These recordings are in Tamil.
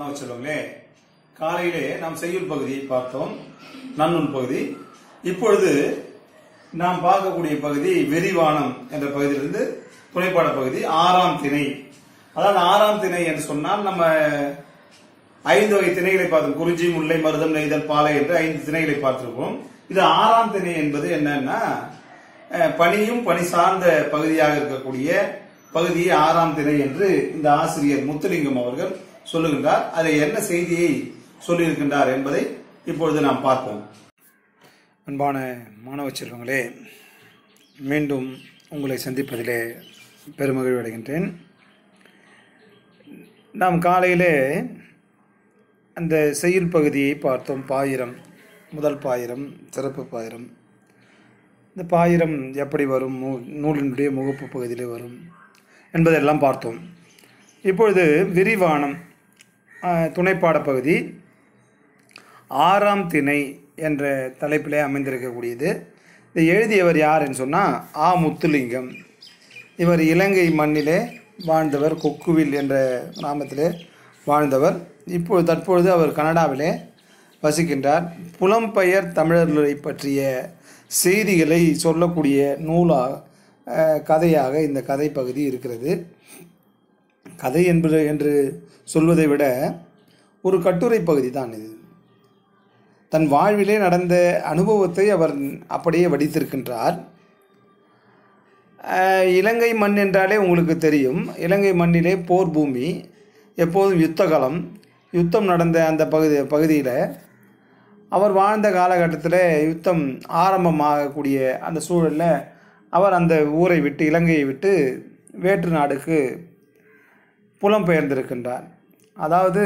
மாணவ செல்வங்களே காலையிலே நாம் செய்யுள் பகுதியை பார்த்தோம் நன்னூல் பகுதி இப்பொழுது நாம் பார்க்கக்கூடிய பகுதி வெறிவானம் என்ற பகுதியிலிருந்து துணைப்பாட பகுதி ஆறாம் திணை அதாவது ஆறாம் திணை என்று சொன்னால் நம்ம ஐந்து வகை திணைகளை பார்த்தோம் குறிஞ்சி முல்லை மருதம் நெய்தல் பாலை என்று ஐந்து திணைகளை பார்த்திருக்கோம் இது ஆறாம் திணை என்பது என்னன்னா பனியும் பனி சார்ந்த பகுதியாக இருக்கக்கூடிய பகுதியை ஆறாம் திணை என்று இந்த ஆசிரியர் முத்துலிங்கம் அவர்கள் சொல்லுகின்றார் அதில் என்ன செய்தியை சொல்லியிருக்கின்றார் என்பதை இப்பொழுது நாம் பார்ப்போம் அன்பான மாணவ செல்வங்களே மீண்டும் உங்களை சந்திப்பதிலே பெருமகிழ்வு அடைகின்றேன் நாம் காலையிலே அந்த செயல் பகுதியை பார்த்தோம் பாயிரம் முதல் பாயிரம் சிறப்பு பாயிரம் இந்த பாயிரம் எப்படி வரும் நூலினுடைய முகப்பு பகுதியிலே வரும் என்பதெல்லாம் பார்த்தோம் இப்பொழுது விரிவானம் துணை பாடப்பகுதி ஆறாம் திணை என்ற தலைப்பிலே அமைந்திருக்கக்கூடியது இதை எழுதியவர் யாருன்னு சொன்னால் ஆ முத்துலிங்கம் இவர் இலங்கை மண்ணிலே வாழ்ந்தவர் கொக்குவில் என்ற கிராமத்திலே வாழ்ந்தவர் இப்போது தற்பொழுது அவர் கனடாவிலே வசிக்கின்றார் புலம்பெயர் தமிழர்களை பற்றிய செய்திகளை சொல்லக்கூடிய நூலாக கதையாக இந்த கதை பகுதி இருக்கிறது கதை என்பது என்று சொல்வதை விட ஒரு கட்டுரை பகுதி தான் இது தன் வாழ்விலே நடந்த அனுபவத்தை அவர் அப்படியே வடித்திருக்கின்றார் இலங்கை மண் என்றாலே உங்களுக்கு தெரியும் இலங்கை மண்ணிலே போர் பூமி எப்போதும் யுத்தகாலம் யுத்தம் நடந்த அந்த பகுதி பகுதியில் அவர் வாழ்ந்த காலகட்டத்தில் யுத்தம் ஆரம்பமாகக்கூடிய அந்த சூழலில் அவர் அந்த ஊரை விட்டு இலங்கையை விட்டு வேற்று நாடுக்கு புலம்பெயர்ந்திருக்கின்றார் அதாவது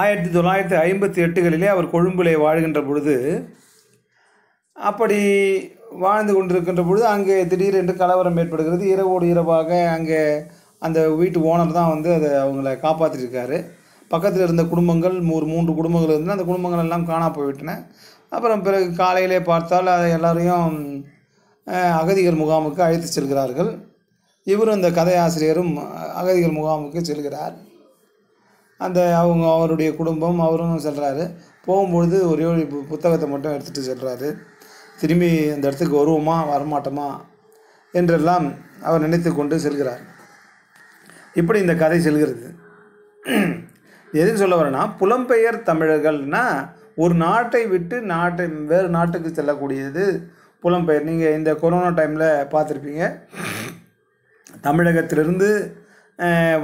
ஆயிரத்தி தொள்ளாயிரத்தி ஐம்பத்தி எட்டுகளிலே அவர் கொழும்பிலே வாழ்கின்ற பொழுது அப்படி வாழ்ந்து கொண்டிருக்கின்ற பொழுது அங்கே திடீரென்று கலவரம் ஏற்படுகிறது இரவோடு இரவாக அங்கே அந்த வீட்டு ஓனர் தான் வந்து அதை அவங்கள காப்பாற்றிருக்காரு பக்கத்தில் இருந்த குடும்பங்கள் ஒரு மூன்று குடும்பங்கள் இருந்தால் அந்த குடும்பங்கள் எல்லாம் காணா போய்விட்டன அப்புறம் பிறகு காலையிலே பார்த்தால் அதை எல்லாரையும் அகதிகள் முகாமுக்கு அழைத்து செல்கிறார்கள் இவரும் கதை கதையாசிரியரும் அகதிகள் முகாமுக்கு செல்கிறார் அந்த அவங்க அவருடைய குடும்பம் அவரும் செல்கிறாரு போகும்பொழுது ஒரே ஒரு புத்தகத்தை மட்டும் எடுத்துகிட்டு செல்கிறாரு திரும்பி அந்த இடத்துக்கு வருவோமா வரமாட்டோமா என்றெல்லாம் அவர் நினைத்து கொண்டு செல்கிறார் இப்படி இந்த கதை செல்கிறது எதுன்னு சொல்ல வரேன்னா புலம்பெயர் தமிழர்கள்னால் ஒரு நாட்டை விட்டு நாட்டை வேறு நாட்டுக்கு செல்லக்கூடியது புலம்பெயர் நீங்கள் இந்த கொரோனா டைமில் பார்த்துருப்பீங்க தமிழகத்திலிருந்து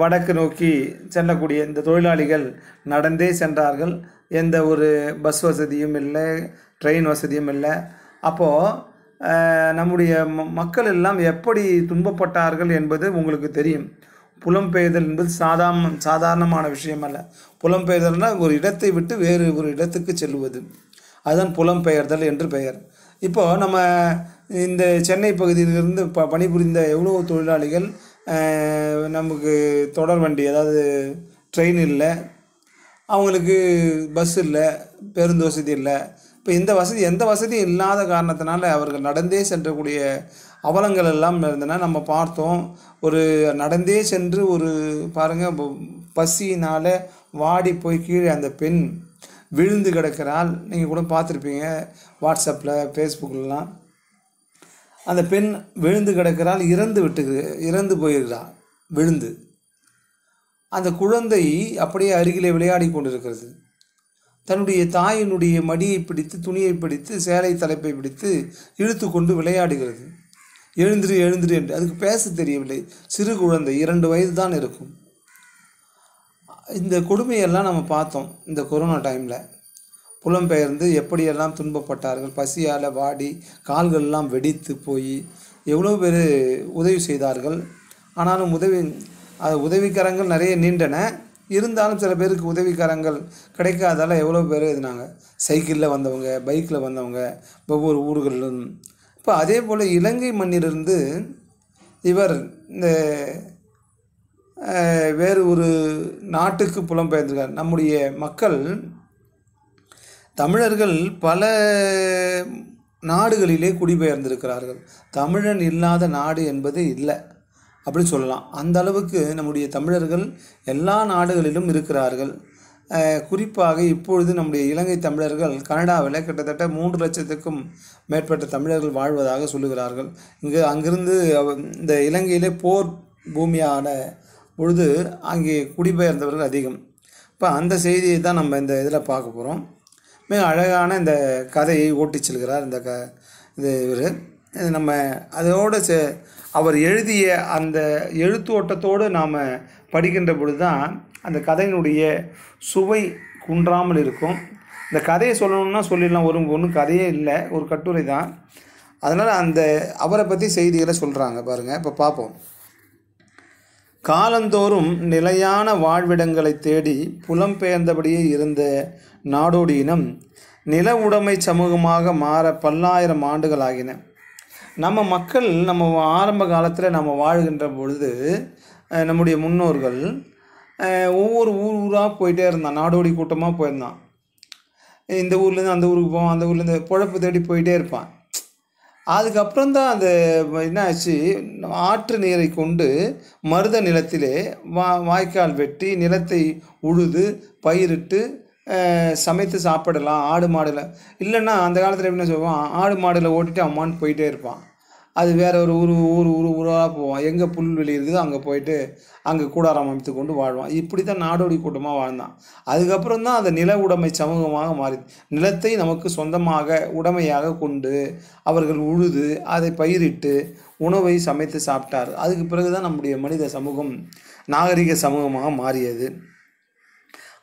வடக்கு நோக்கி செல்லக்கூடிய இந்த தொழிலாளிகள் நடந்தே சென்றார்கள் எந்த ஒரு பஸ் வசதியும் இல்லை ட்ரெயின் வசதியும் இல்லை அப்போது நம்முடைய மக்கள் எல்லாம் எப்படி துன்பப்பட்டார்கள் என்பது உங்களுக்கு தெரியும் புலம்பெயர்தல் என்பது சாதாரண சாதாரணமான விஷயம் அல்ல புலம்பெயர்தல்னால் ஒரு இடத்தை விட்டு வேறு ஒரு இடத்துக்கு செல்வது அதுதான் புலம்பெயர்தல் என்று பெயர் இப்போது நம்ம இந்த சென்னை பகுதியிலிருந்து ப பணிபுரிந்த எவ்வளோ தொழிலாளிகள் நமக்கு தொடர் வண்டி அதாவது ட்ரெயின் இல்லை அவங்களுக்கு பஸ் இல்லை பேருந்து வசதி இல்லை இப்போ இந்த வசதி எந்த வசதியும் இல்லாத காரணத்தினால அவர்கள் நடந்தே சென்றக்கூடிய அவலங்கள் எல்லாம் இருந்ததுன்னா நம்ம பார்த்தோம் ஒரு நடந்தே சென்று ஒரு பாருங்கள் பசியினால் வாடி போய் கீழே அந்த பெண் விழுந்து கிடக்கிறாள் நீங்கள் கூட பார்த்துருப்பீங்க வாட்ஸ்அப்பில் ஃபேஸ்புக்கிலலாம் அந்த பெண் விழுந்து கிடக்கிறாள் இறந்து விட்டு இறந்து போயிருக்கிறாள் விழுந்து அந்த குழந்தை அப்படியே அருகிலே விளையாடி கொண்டிருக்கிறது தன்னுடைய தாயினுடைய மடியை பிடித்து துணியை பிடித்து சேலை தலைப்பை பிடித்து இழுத்து கொண்டு விளையாடுகிறது எழுந்துரு எழுந்துரு என்று அதுக்கு பேச தெரியவில்லை சிறு குழந்தை இரண்டு வயது தான் இருக்கும் இந்த கொடுமையெல்லாம் நம்ம பார்த்தோம் இந்த கொரோனா டைமில் புலம்பெயர்ந்து எப்படியெல்லாம் துன்பப்பட்டார்கள் பசியால் வாடி கால்கள்லாம் வெடித்து போய் எவ்வளோ பேர் உதவி செய்தார்கள் ஆனாலும் உதவி அது உதவிக்கரங்கள் நிறைய நீண்டன இருந்தாலும் சில பேருக்கு உதவிக்கரங்கள் கிடைக்காதால எவ்வளோ பேர் எதுனாங்க சைக்கிளில் வந்தவங்க பைக்கில் வந்தவங்க ஒவ்வொரு ஊர்களிலும் இப்போ அதே போல் இலங்கை மண்ணிலிருந்து இவர் இந்த வேறு ஒரு நாட்டுக்கு புலம்பெயர்ந்திருக்கார் நம்முடைய மக்கள் தமிழர்கள் பல நாடுகளிலே குடிபெயர்ந்திருக்கிறார்கள் தமிழன் இல்லாத நாடு என்பது இல்லை அப்படி சொல்லலாம் அந்த அளவுக்கு நம்முடைய தமிழர்கள் எல்லா நாடுகளிலும் இருக்கிறார்கள் குறிப்பாக இப்பொழுது நம்முடைய இலங்கை தமிழர்கள் கனடாவில் கிட்டத்தட்ட மூன்று லட்சத்துக்கும் மேற்பட்ட தமிழர்கள் வாழ்வதாக சொல்லுகிறார்கள் இங்கே அங்கிருந்து இந்த இலங்கையிலே போர் பூமியான பொழுது அங்கே குடிபெயர்ந்தவர்கள் அதிகம் இப்போ அந்த செய்தியை தான் நம்ம இந்த இதில் பார்க்க போகிறோம் மிக அழகான இந்த கதையை ஓட்டிச் செல்கிறார் இந்த க இது இவர் நம்ம அதோடு சே அவர் எழுதிய அந்த எழுத்து ஓட்டத்தோடு நாம் படிக்கின்ற பொழுது தான் அந்த கதையினுடைய சுவை குன்றாமல் இருக்கும் இந்த கதையை சொல்லணும்னா சொல்லிடலாம் ஒரு ஒன்றும் கதையே இல்லை ஒரு கட்டுரை தான் அதனால் அந்த அவரை பற்றி செய்திகளை சொல்கிறாங்க பாருங்கள் இப்போ பார்ப்போம் காலந்தோறும் நிலையான வாழ்விடங்களை தேடி புலம்பெயர்ந்தபடியே இருந்த நாடோடி இனம் நில உடைமை சமூகமாக மாற பல்லாயிரம் ஆண்டுகள் ஆகின நம்ம மக்கள் நம்ம ஆரம்ப காலத்தில் நம்ம வாழ்கின்ற பொழுது நம்முடைய முன்னோர்கள் ஒவ்வொரு ஊர் ஊராக போயிட்டே இருந்தான் நாடோடி கூட்டமாக போயிருந்தான் இந்த ஊர்லேருந்து அந்த ஊருக்கு போவான் அந்த ஊர்லேருந்து பொழப்பு தேடி போயிட்டே இருப்பான் அதுக்கப்புறம் தான் என்ன ஆச்சு ஆற்று நீரை கொண்டு மருத நிலத்திலே வா வாய்க்கால் வெட்டி நிலத்தை உழுது பயிரிட்டு சமைத்து சாப்பிடலாம் ஆடு மாடில் இல்லைன்னா அந்த காலத்தில் எப்படின்னா சொல்லுவான் ஆடு மாடில் ஓட்டிட்டு அம்மான்னு போயிட்டே இருப்பான் அது வேற ஒரு ஊர் ஊர் ஊர் ஊராக போவோம் எங்கே புல்வெளி இருக்குதோ அங்கே போயிட்டு அங்கே கூடாரம் அமைத்து கொண்டு வாழ்வான் இப்படி தான் நாடோடி கூட்டமாக வாழ்ந்தான் அதுக்கப்புறம் தான் அந்த நில உடைமை சமூகமாக மாறி நிலத்தை நமக்கு சொந்தமாக உடைமையாக கொண்டு அவர்கள் உழுது அதை பயிரிட்டு உணவை சமைத்து சாப்பிட்டார் அதுக்கு பிறகு தான் நம்முடைய மனித சமூகம் நாகரிக சமூகமாக மாறியது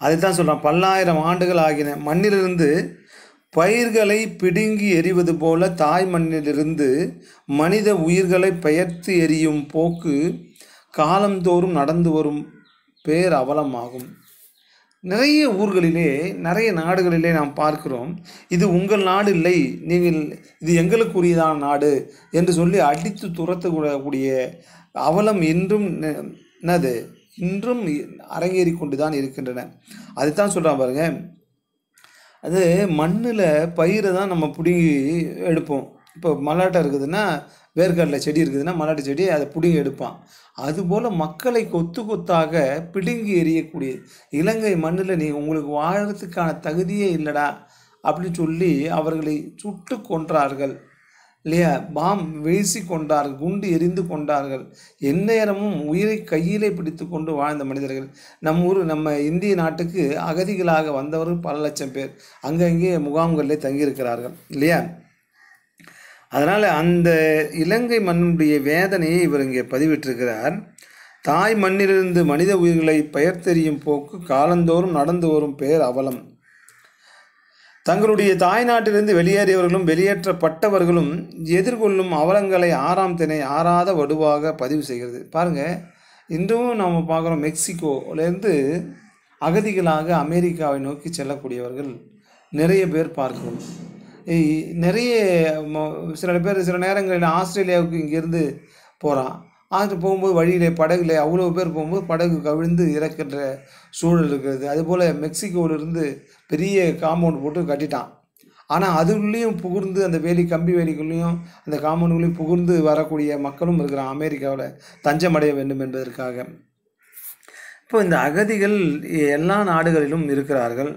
அதுதான் சொல்கிறான் பல்லாயிரம் ஆண்டுகள் ஆகின மண்ணிலிருந்து பயிர்களை பிடுங்கி எறிவது போல தாய் மண்ணிலிருந்து மனித உயிர்களை பெயர்த்து எறியும் போக்கு காலந்தோறும் நடந்து வரும் பேர் அவலமாகும் நிறைய ஊர்களிலே நிறைய நாடுகளிலே நாம் பார்க்கிறோம் இது உங்கள் நாடு இல்லை நீங்கள் இது எங்களுக்குரியதான நாடு என்று சொல்லி அடித்து துரத்தக்கூடிய அவலம் இன்றும் என்னது இன்றும் அரங்கேறி கொண்டு தான் இருக்கின்றன அதுதான் சொல்கிறான் பாருங்கள் அது மண்ணில் பயிரை தான் நம்ம பிடுங்கி எடுப்போம் இப்போ மல்லாட்டை இருக்குதுன்னா வேர்க்கடலை செடி இருக்குதுன்னா மல்லாட்டு செடி அதை பிடுங்கி எடுப்பான் அதுபோல் மக்களை கொத்து கொத்தாக பிடுங்கி எறியக்கூடியது இலங்கை மண்ணில் நீ உங்களுக்கு வாழறதுக்கான தகுதியே இல்லைடா அப்படின்னு சொல்லி அவர்களை சுட்டு கொன்றார்கள் இல்லையா பாம் வீசி கொண்டார்கள் குண்டு எரிந்து கொண்டார்கள் எந்நேரமும் உயிரை கையிலே பிடித்து கொண்டு வாழ்ந்த மனிதர்கள் நம்ம ஊர் நம்ம இந்திய நாட்டுக்கு அகதிகளாக வந்தவர்கள் பல லட்சம் பேர் அங்கங்கே முகாம்களிலே தங்கியிருக்கிறார்கள் இல்லையா அதனால் அந்த இலங்கை மண்ணுடைய வேதனையை இவர் இங்கே பதிவிட்டிருக்கிறார் தாய் மண்ணிலிருந்து மனித உயிர்களை பெயர் தெரியும் போக்கு காலந்தோறும் நடந்து வரும் பெயர் அவலம் தங்களுடைய தாய்நாட்டிலிருந்து வெளியேறியவர்களும் வெளியேற்றப்பட்டவர்களும் எதிர்கொள்ளும் அவலங்களை ஆறாம் தினை ஆறாத வடுவாக பதிவு செய்கிறது பாருங்கள் இன்றும் நாம் பார்க்குறோம் மெக்சிகோலேருந்து அகதிகளாக அமெரிக்காவை நோக்கி செல்லக்கூடியவர்கள் நிறைய பேர் பார்க்கிறோம் நிறைய சில பேர் சில நேரங்களில் ஆஸ்திரேலியாவுக்கு இங்கேருந்து போகிறான் ஆற்று போகும்போது வழியில் படகுல அவ்வளோ பேர் போகும்போது படகு கவிழ்ந்து இறக்கின்ற சூழல் இருக்கிறது அதுபோல் மெக்சிகோவிலிருந்து பெரிய காம்பவுண்ட் போட்டு கட்டிட்டான் ஆனால் அதுக்குள்ளேயும் புகுந்து அந்த வேலி கம்பி வேலிக்குள்ளேயும் அந்த காம்பவுண்ட்லேயும் புகுந்து வரக்கூடிய மக்களும் இருக்கிறான் அமெரிக்காவில் தஞ்சமடைய வேண்டும் என்பதற்காக இப்போ இந்த அகதிகள் எல்லா நாடுகளிலும் இருக்கிறார்கள்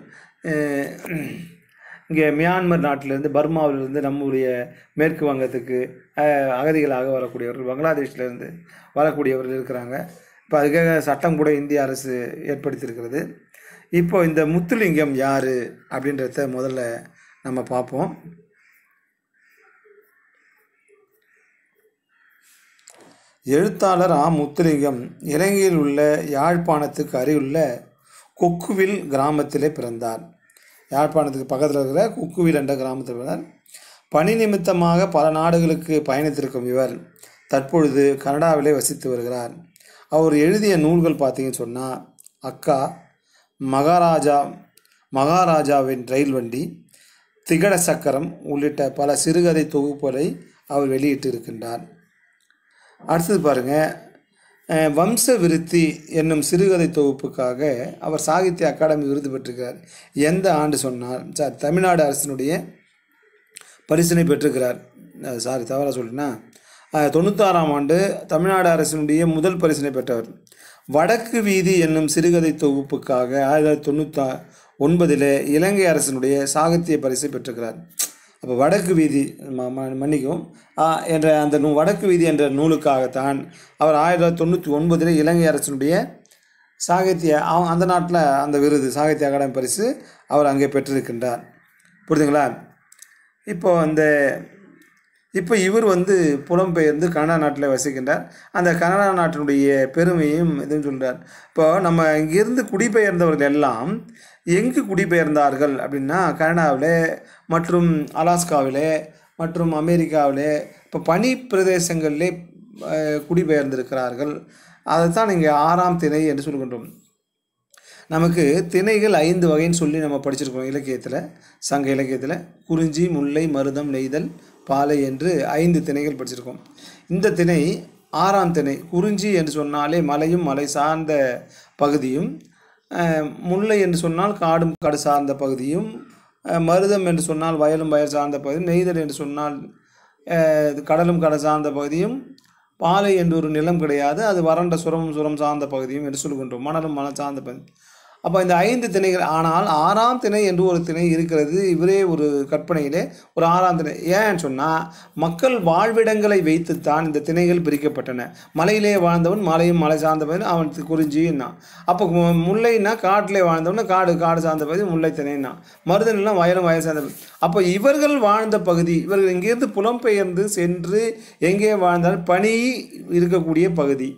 இங்கே மியான்மர் நாட்டிலேருந்து பர்மாவிலிருந்து நம்முடைய மேற்கு வங்கத்துக்கு அகதிகளாக வரக்கூடியவர்கள் பங்களாதேஷ்லேருந்து வரக்கூடியவர்கள் இருக்கிறாங்க இப்போ அதுக்காக சட்டம் கூட இந்திய அரசு ஏற்படுத்தியிருக்கிறது இப்போ இந்த முத்துலிங்கம் யார் அப்படின்றத முதல்ல நம்ம பார்ப்போம் எழுத்தாளர் ஆ முத்துலிங்கம் இலங்கையில் உள்ள யாழ்ப்பாணத்துக்கு அருகிலுள்ள கொக்குவில் கிராமத்திலே பிறந்தார் யாழ்ப்பாணத்துக்கு பக்கத்தில் இருக்கிற குக்குவில் என்ற கிராமத்தில் உள்ளார் பணி நிமித்தமாக பல நாடுகளுக்கு பயணித்திருக்கும் இவர் தற்பொழுது கனடாவிலே வசித்து வருகிறார் அவர் எழுதிய நூல்கள் பார்த்தீங்கன்னு சொன்னால் அக்கா மகாராஜா மகாராஜாவின் ரயில் வண்டி திகட சக்கரம் உள்ளிட்ட பல சிறுகதை தொகுப்புகளை அவர் வெளியிட்டு இருக்கின்றார் அடுத்தது பாருங்கள் வம்ச விருத்தி என்னும் சிறுகதை தொகுப்புக்காக அவர் சாகித்ய அகாடமி விருது பெற்றிருக்கிறார் எந்த ஆண்டு சொன்னார் சார் தமிழ்நாடு அரசினுடைய பரிசினை பெற்றிருக்கிறார் சாரி தவறாக சொல்லினா தொண்ணூத்தாறாம் ஆண்டு தமிழ்நாடு அரசினுடைய முதல் பரிசினை பெற்றவர் வடக்கு வீதி என்னும் சிறுகதை தொகுப்புக்காக ஆயிரத்தி தொள்ளாயிரத்தி தொண்ணூற்றா ஒன்பதில் இலங்கை அரசினுடைய சாகித்ய பரிசை பெற்றிருக்கிறார் அப்போ வடக்கு வீதி மன்னிக்கும் என்ற அந்த நூ வடக்கு வீதி என்ற நூலுக்காகத்தான் அவர் ஆயிரத்தி தொள்ளாயிரத்தி தொண்ணூற்றி ஒன்பதில் இலங்கை அரசனுடைய சாகித்ய அந்த நாட்டில் அந்த விருது சாகித்ய அகாடமி பரிசு அவர் அங்கே பெற்றிருக்கின்றார் புரிதுங்களா இப்போ அந்த இப்போ இவர் வந்து புலம்பெயர்ந்து கனடா நாட்டில் வசிக்கின்றார் அந்த கனடா நாட்டினுடைய பெருமையும் இதுவும் சொல்கிறார் இப்போ நம்ம இங்கிருந்து குடிபெயர்ந்தவர்கள் எல்லாம் எங்கு குடிபெயர்ந்தார்கள் அப்படின்னா கனடாவில் மற்றும் அலாஸ்காவிலே மற்றும் அமெரிக்காவிலே இப்போ பனி பிரதேசங்களிலே குடிபெயர்ந்திருக்கிறார்கள் தான் இங்கே ஆறாம் திணை என்று சொல்கின்றோம் நமக்கு திணைகள் ஐந்து வகைன்னு சொல்லி நம்ம படிச்சிருக்கோம் இலக்கியத்தில் சங்க இலக்கியத்தில் குறிஞ்சி முல்லை மருதம் நெய்தல் பாலை என்று ஐந்து திணைகள் படிச்சிருக்கோம் இந்த திணை ஆறாம் திணை குறிஞ்சி என்று சொன்னாலே மலையும் மலை சார்ந்த பகுதியும் முல்லை என்று சொன்னால் காடும் காடு சார்ந்த பகுதியும் மருதம் என்று சொன்னால் வயலும் வயல் சார்ந்த பகுதியும் நெய்தல் என்று சொன்னால் கடலும் கடல் சார்ந்த பகுதியும் பாலை என்று ஒரு நிலம் கிடையாது அது வறண்ட சுரம் சுரம் சார்ந்த பகுதியும் என்று சொல்கின்றோம் மணலும் மணல் சார்ந்த பகுதி அப்போ இந்த ஐந்து திணைகள் ஆனால் ஆறாம் திணை என்று ஒரு திணை இருக்கிறது இவரே ஒரு கற்பனையிலே ஒரு ஆறாம் திணை ஏன்னு சொன்னால் மக்கள் வாழ்விடங்களை வைத்துத்தான் இந்த திணைகள் பிரிக்கப்பட்டன மலையிலே வாழ்ந்தவன் மலையும் மலை சார்ந்த பகுதியும் அவன் குறிஞ்சின்னா அப்போ முல்லைன்னா காட்டிலே வாழ்ந்தவன் காடு காடு சார்ந்த பகுதி முல்லை திணைன்னா மருதனெல்லாம் வயலும் வயல் சார்ந்த அப்போ இவர்கள் வாழ்ந்த பகுதி இவர்கள் இங்கேருந்து புலம்பெயர்ந்து சென்று எங்கே வாழ்ந்தாலும் பனி இருக்கக்கூடிய பகுதி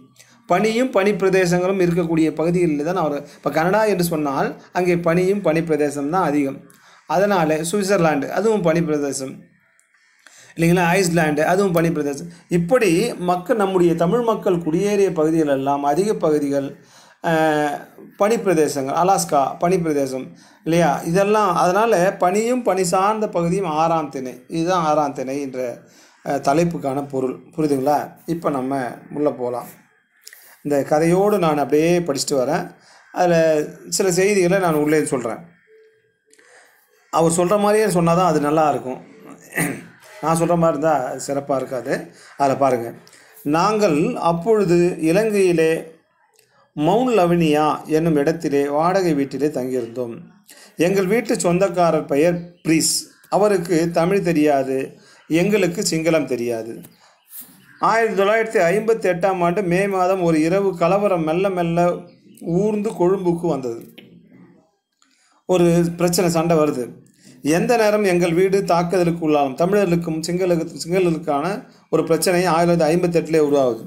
பனியும் பனிப்பிரதேசங்களும் இருக்கக்கூடிய பகுதிகளில் தான் அவர் இப்போ கனடா என்று சொன்னால் அங்கே பனியும் பனிப்பிரதேசம் தான் அதிகம் அதனால் சுவிட்சர்லாண்டு அதுவும் பனிப்பிரதேசம் இல்லைங்களா ஐஸ்லாண்டு அதுவும் பனிப்பிரதேசம் இப்படி மக்கள் நம்முடைய தமிழ் மக்கள் குடியேறிய பகுதிகள் எல்லாம் அதிக பகுதிகள் பனிப்பிரதேசங்கள் அலாஸ்கா பனிப்பிரதேசம் இல்லையா இதெல்லாம் அதனால் பனியும் பனி சார்ந்த பகுதியும் ஆறாம் திணை இதுதான் ஆறாம் திணை என்ற தலைப்புக்கான பொருள் புரியுதுங்களா இப்போ நம்ம உள்ளே போகலாம் இந்த கதையோடு நான் அப்படியே படிச்சுட்டு வரேன் அதில் சில செய்திகளை நான் உள்ளே சொல்கிறேன் அவர் சொல்கிற மாதிரியே சொன்னால் தான் அது நல்லாயிருக்கும் நான் சொல்கிற மாதிரி இருந்தால் சிறப்பாக இருக்காது அதில் பாருங்கள் நாங்கள் அப்பொழுது இலங்கையிலே மவுன் லவினியா என்னும் இடத்திலே வாடகை வீட்டிலே தங்கியிருந்தோம் எங்கள் வீட்டு சொந்தக்காரர் பெயர் ப்ரீஸ் அவருக்கு தமிழ் தெரியாது எங்களுக்கு சிங்களம் தெரியாது ஆயிரத்தி தொள்ளாயிரத்தி ஐம்பத்தி எட்டாம் ஆண்டு மே மாதம் ஒரு இரவு கலவரம் மெல்ல மெல்ல ஊர்ந்து கொழும்புக்கு வந்தது ஒரு பிரச்சனை சண்டை வருது எந்த நேரம் எங்கள் வீடு தாக்குதலுக்கு உள்ளாலும் தமிழர்களுக்கும் சிங்களுக்கு சிங்களுக்கான ஒரு பிரச்சனை ஆயிரத்தி தொள்ளாயிரத்தி ஐம்பத்தெட்டிலே உருவாகுது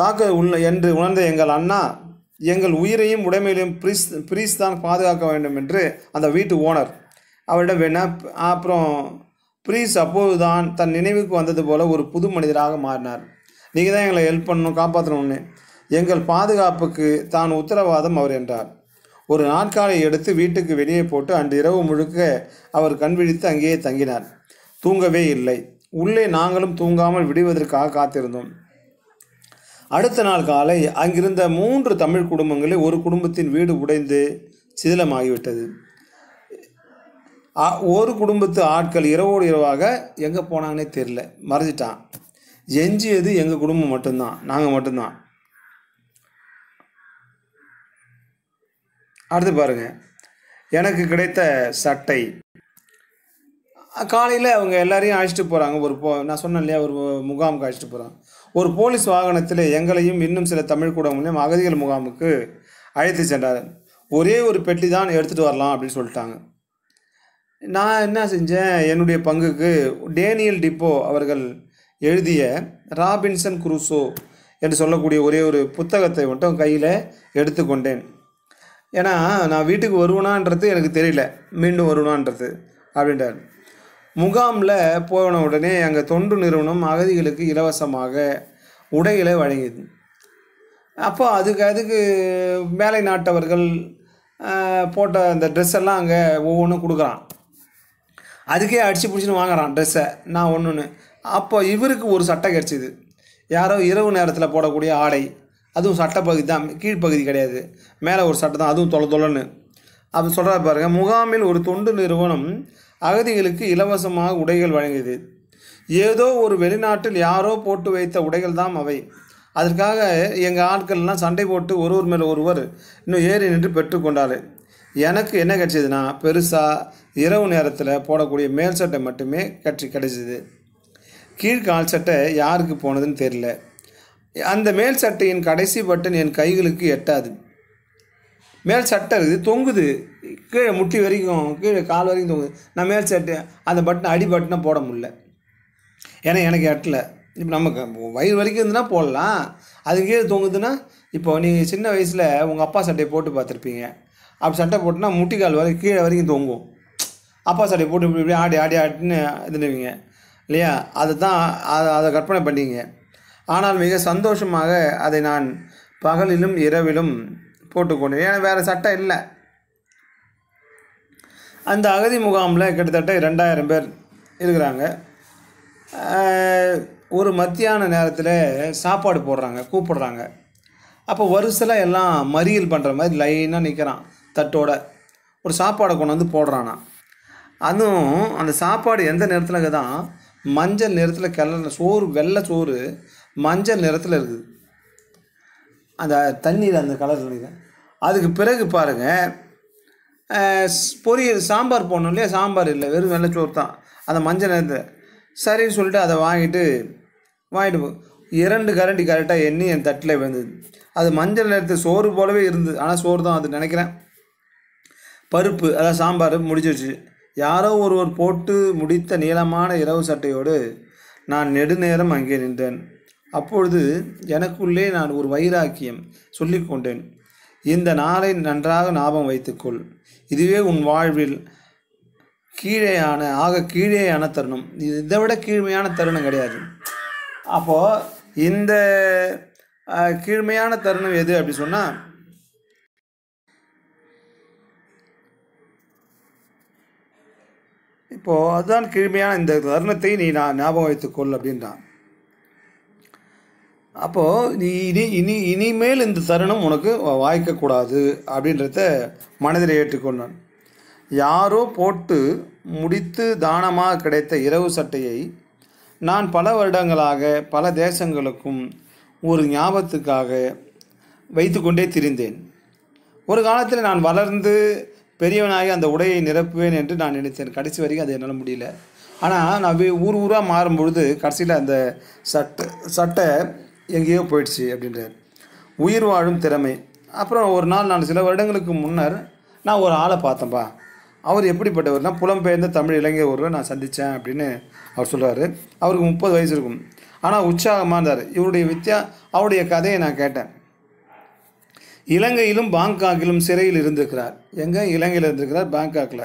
தாக்க உள்ள என்று உணர்ந்த எங்கள் அண்ணா எங்கள் உயிரையும் உடைமையிலையும் பிரீஸ் பிரீஸ் தான் பாதுகாக்க வேண்டும் என்று அந்த வீட்டு ஓனர் அவரிடம் வேணா அப்புறம் ப்ரீஸ் அப்போதுதான் தன் நினைவுக்கு வந்தது போல ஒரு புது மனிதராக மாறினார் நீங்கள் தான் எங்களை ஹெல்ப் பண்ணணும் காப்பாற்றணும்னு எங்கள் பாதுகாப்புக்கு தான் உத்தரவாதம் அவர் என்றார் ஒரு நாற்காலை எடுத்து வீட்டுக்கு வெளியே போட்டு அன்று இரவு முழுக்க அவர் கண் விழித்து அங்கேயே தங்கினார் தூங்கவே இல்லை உள்ளே நாங்களும் தூங்காமல் விடுவதற்காக காத்திருந்தோம் அடுத்த நாள் காலை அங்கிருந்த மூன்று தமிழ் குடும்பங்களில் ஒரு குடும்பத்தின் வீடு உடைந்து சிதிலமாகிவிட்டது ஒரு குடும்பத்து ஆட்கள் இரவோடு இரவாக எங்கே போனாங்கன்னே தெரில மறைஞ்சிட்டான் எஞ்சியது எங்கள் குடும்பம் மட்டும்தான் நாங்கள் மட்டும்தான் அடுத்து பாருங்கள் எனக்கு கிடைத்த சட்டை காலையில் அவங்க எல்லாரையும் அழைச்சிட்டு போகிறாங்க ஒரு போ நான் சொன்னேன் இல்லையா ஒரு முகாமுக்கு அழைச்சிட்டு போகிறாங்க ஒரு போலீஸ் வாகனத்தில் எங்களையும் இன்னும் சில தமிழ் கூடங்களையும் அகதிகள் முகாமுக்கு அழைத்து சென்றார் ஒரே ஒரு பெட்டி தான் எடுத்துகிட்டு வரலாம் அப்படின்னு சொல்லிட்டாங்க நான் என்ன செஞ்சேன் என்னுடைய பங்குக்கு டேனியல் டிப்போ அவர்கள் எழுதிய ராபின்சன் குரூசோ என்று சொல்லக்கூடிய ஒரே ஒரு புத்தகத்தை மட்டும் கையில் எடுத்துக்கொண்டேன் ஏன்னா நான் வீட்டுக்கு வருவேனான்றது எனக்கு தெரியல மீண்டும் வருவேனான்றது அப்படின்றார் முகாமில் போன உடனே அங்கே தொண்டு நிறுவனம் அகதிகளுக்கு இலவசமாக உடைகளை வழங்கிது அப்போ அதுக்கு அதுக்கு மேலை நாட்டவர்கள் போட்ட அந்த ட்ரெஸ்ஸெல்லாம் அங்கே ஒவ்வொன்றும் கொடுக்குறான் அதுக்கே அடித்து பிடிச்சின்னு வாங்குறான் ட்ரெஸ்ஸை நான் ஒன்று ஒன்று அப்போ இவருக்கு ஒரு சட்டை கிடச்சிது யாரோ இரவு நேரத்தில் போடக்கூடிய ஆடை அதுவும் சட்டப்பகுதி தான் கீழ்ப்பகுதி கிடையாது மேலே ஒரு சட்டை தான் அதுவும் தொலை தொலைன்னு அப்படி சொல்கிறா பாருங்கள் முகாமில் ஒரு தொண்டு நிறுவனம் அகதிகளுக்கு இலவசமாக உடைகள் வழங்கியது ஏதோ ஒரு வெளிநாட்டில் யாரோ போட்டு வைத்த உடைகள் தான் அவை அதற்காக எங்கள் ஆட்கள்லாம் சண்டை போட்டு ஒருவர் மேலே ஒருவர் இன்னும் ஏறி நின்று பெற்றுக்கொண்டார் எனக்கு என்ன கிடச்சிதுன்னா பெருசாக இரவு நேரத்தில் போடக்கூடிய மேல் சட்டை மட்டுமே கற்றி கிடச்சிது கீழ்கால் சட்டை யாருக்கு போனதுன்னு தெரில அந்த மேல் சட்டையின் கடைசி பட்டன் என் கைகளுக்கு எட்டாது மேல் சட்டை இருக்குது தொங்குது கீழே முட்டி வரைக்கும் கீழே கால் வரைக்கும் தொங்குது நான் மேல் சட்டை அந்த பட்டனை அடி பட்டனை போட முடில ஏன்னா எனக்கு எட்டலை இப்போ நமக்கு வயிறு வரைக்கும் இருந்துன்னா போடலாம் அது கீழே தொங்குதுன்னா இப்போ நீங்கள் சின்ன வயசில் உங்கள் அப்பா சட்டையை போட்டு பார்த்துருப்பீங்க அப்படி சட்டை போட்டுனா முட்டிக்கால் வரை கீழே வரைக்கும் தொங்கும் அப்பா சட்டை போட்டு இப்படி இப்படி ஆடி ஆடி ஆடின்னு இதுனுவீங்க இல்லையா அதை தான் அதை அதை கற்பனை பண்ணிங்க ஆனால் மிக சந்தோஷமாக அதை நான் பகலிலும் இரவிலும் போட்டுக்கொண்டேன் ஏன்னா வேறு சட்டை இல்லை அந்த அகதி முகாமில் கிட்டத்தட்ட ரெண்டாயிரம் பேர் இருக்கிறாங்க ஒரு மத்தியான நேரத்தில் சாப்பாடு போடுறாங்க கூப்பிடுறாங்க அப்போ வரிசலாக எல்லாம் மறியல் பண்ணுற மாதிரி லைனாக நிற்கிறான் தட்டோட ஒரு சாப்பாடை கொண்டு வந்து போடுறானா அதுவும் அந்த சாப்பாடு எந்த நிறத்தில் தான் மஞ்சள் நிறத்தில் கிளற சோறு வெள்ளை சோறு மஞ்சள் நிறத்தில் இருக்குது அந்த தண்ணீர் அந்த கலர் நினைக்கிறேன் அதுக்கு பிறகு பாருங்கள் பொரியல் சாம்பார் போடணும் இல்லையா சாம்பார் இல்லை வெறும் வெள்ளைச்சோறு தான் அந்த மஞ்சள் நிறத்தில் சரின்னு சொல்லிட்டு அதை வாங்கிட்டு வாங்கிட்டு இரண்டு கரண்டி கரெக்டாக எண்ணி என் தட்டில் விழுந்தது அது மஞ்சள் நிறத்து சோறு போலவே இருந்தது ஆனால் சோறு தான் அது நினைக்கிறேன் பருப்பு அதாவது சாம்பார் முடிச்சிருச்சு யாரோ ஒருவர் போட்டு முடித்த நீளமான இரவு சட்டையோடு நான் நெடுநேரம் அங்கே நின்றேன் அப்பொழுது எனக்குள்ளே நான் ஒரு வைராக்கியம் சொல்லிக்கொண்டேன் இந்த நாளை நன்றாக ஞாபகம் வைத்துக்கொள் இதுவே உன் வாழ்வில் கீழேயான ஆக கீழேயான தருணம் இது இதை விட கீழ்மையான தருணம் கிடையாது அப்போது இந்த கீழ்மையான தருணம் எது அப்படி சொன்னால் இப்போது அதுதான் கிழமையான இந்த தருணத்தை நீ நான் ஞாபகம் வைத்துக்கொள் அப்படின்றான் அப்போது நீ இனி இனி இனிமேல் இந்த தருணம் உனக்கு வாய்க்கக்கூடாது அப்படின்றத மனதில் ஏற்றுக்கொண்டான் யாரோ போட்டு முடித்து தானமாக கிடைத்த இரவு சட்டையை நான் பல வருடங்களாக பல தேசங்களுக்கும் ஒரு ஞாபகத்துக்காக வைத்து கொண்டே திரிந்தேன் ஒரு காலத்தில் நான் வளர்ந்து பெரியவனாகி அந்த உடையை நிரப்புவேன் என்று நான் நினைத்தேன் கடைசி வரைக்கும் அது என்னால் முடியல ஆனால் நான் ஊர் ஊராக மாறும்பொழுது கடைசியில் அந்த சட்டை சட்டை எங்கேயோ போயிடுச்சு அப்படின்றார் உயிர் வாழும் திறமை அப்புறம் ஒரு நாள் நான் சில வருடங்களுக்கு முன்னர் நான் ஒரு ஆளை பார்த்தேன்ப்பா அவர் எப்படிப்பட்டவர்னால் புலம்பெயர்ந்த தமிழ் இளைஞர் ஒருவர் நான் சந்தித்தேன் அப்படின்னு அவர் சொல்கிறார் அவருக்கு முப்பது வயசு இருக்கும் ஆனால் உற்சாகமாக இருந்தார் இவருடைய வித்தியா அவருடைய கதையை நான் கேட்டேன் இலங்கையிலும் பாங்காக்கிலும் சிறையில் இருந்திருக்கிறார் எங்கே இலங்கையில் இருந்திருக்கிறார் பாங்காக்கில்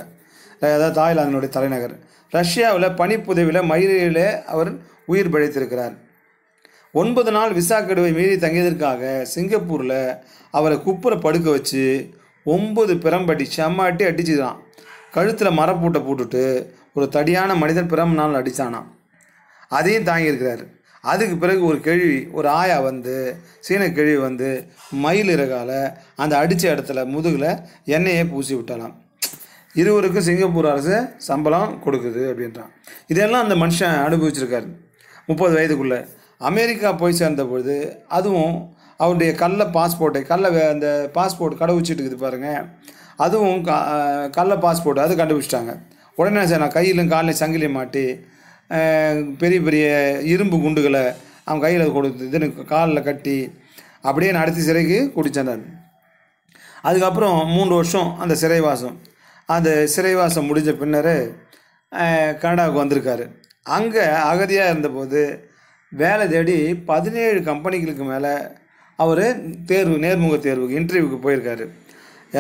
அதாவது தாய்லாந்தினுடைய தலைநகர் ரஷ்யாவில் பனிப்புதவியில் மயிரிலே அவர் உயிர் பிழைத்திருக்கிறார் ஒன்பது நாள் விசா கடுவை மீறி தங்கியதற்காக சிங்கப்பூரில் அவரை குப்புற படுக்க வச்சு ஒம்பது பிரம்படி செம்மாட்டி அடிச்சுதான் கழுத்தில் மரப்பூட்டை போட்டுட்டு ஒரு தடியான மனிதன் நாள் அடித்தானான் அதையும் தாங்கியிருக்கிறார் அதுக்கு பிறகு ஒரு கிழவி ஒரு ஆயா வந்து சீன கிழவி வந்து மயில் இறகால அந்த அடித்த இடத்துல முதுகில் எண்ணெயை பூசி விட்டலாம் இருவருக்கும் சிங்கப்பூர் அரசு சம்பளம் கொடுக்குது அப்படின்றான் இதெல்லாம் அந்த மனுஷன் அனுபவிச்சிருக்காரு முப்பது வயதுக்குள்ளே அமெரிக்கா போய் சேர்ந்த பொழுது அதுவும் அவருடைய கள்ள பாஸ்போர்ட்டை கள்ள அந்த பாஸ்போர்ட் கடவுச்சிட்டு இருக்குது பாருங்கள் அதுவும் கள்ள பாஸ்போர்ட் அது கண்டுபிடிச்சிட்டாங்க உடனே சார் நான் கையிலும் காலையும் சங்கிலையும் மாட்டி பெரிய பெரிய இரும்பு குண்டுகளை அவன் கையில் கொடுத்து இதுன்னு காலில் கட்டி அப்படியே நடத்தி சிறைக்கு குடிச்சனர் அதுக்கப்புறம் மூன்று வருஷம் அந்த சிறைவாசம் அந்த சிறைவாசம் முடிஞ்ச பின்னரே கனடாவுக்கு வந்திருக்காரு அங்கே அகதியாக இருந்தபோது வேலை தேடி பதினேழு கம்பெனிகளுக்கு மேலே அவர் தேர்வு நேர்முக தேர்வுக்கு இன்டர்வியூக்கு போயிருக்காரு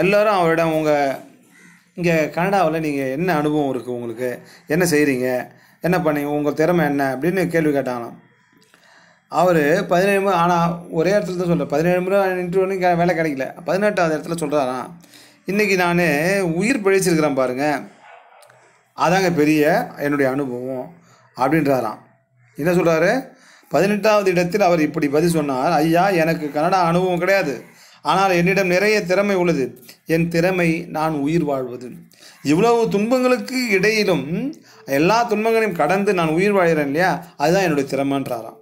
எல்லோரும் அவரிடம் உங்கள் இங்கே கனடாவில் நீங்கள் என்ன அனுபவம் இருக்குது உங்களுக்கு என்ன செய்கிறீங்க என்ன பண்ணி உங்கள் திறமை என்ன அப்படின்னு கேள்வி கேட்டாங்களாம் அவர் பதினேழு முறை ஆனால் ஒரே இடத்துல தான் சொல்கிறார் பதினேழு முறை இன்டர்வியூ வேலை கிடைக்கல பதினெட்டாவது இடத்துல சொல்கிறாராம் இன்றைக்கி நான் உயிர் பிழைச்சிருக்கிறேன் பாருங்கள் அதாங்க பெரிய என்னுடைய அனுபவம் அப்படின்றாராம் என்ன சொல்கிறாரு பதினெட்டாவது இடத்தில் அவர் இப்படி பதில் சொன்னார் ஐயா எனக்கு கனடா அனுபவம் கிடையாது ஆனால் என்னிடம் நிறைய திறமை உள்ளது என் திறமை நான் உயிர் வாழ்வது இவ்வளவு துன்பங்களுக்கு இடையிலும் எல்லா துன்பங்களையும் கடந்து நான் உயிர் வாழ்கிறேன் இல்லையா அதுதான் என்னுடைய திறமைன்றாராம்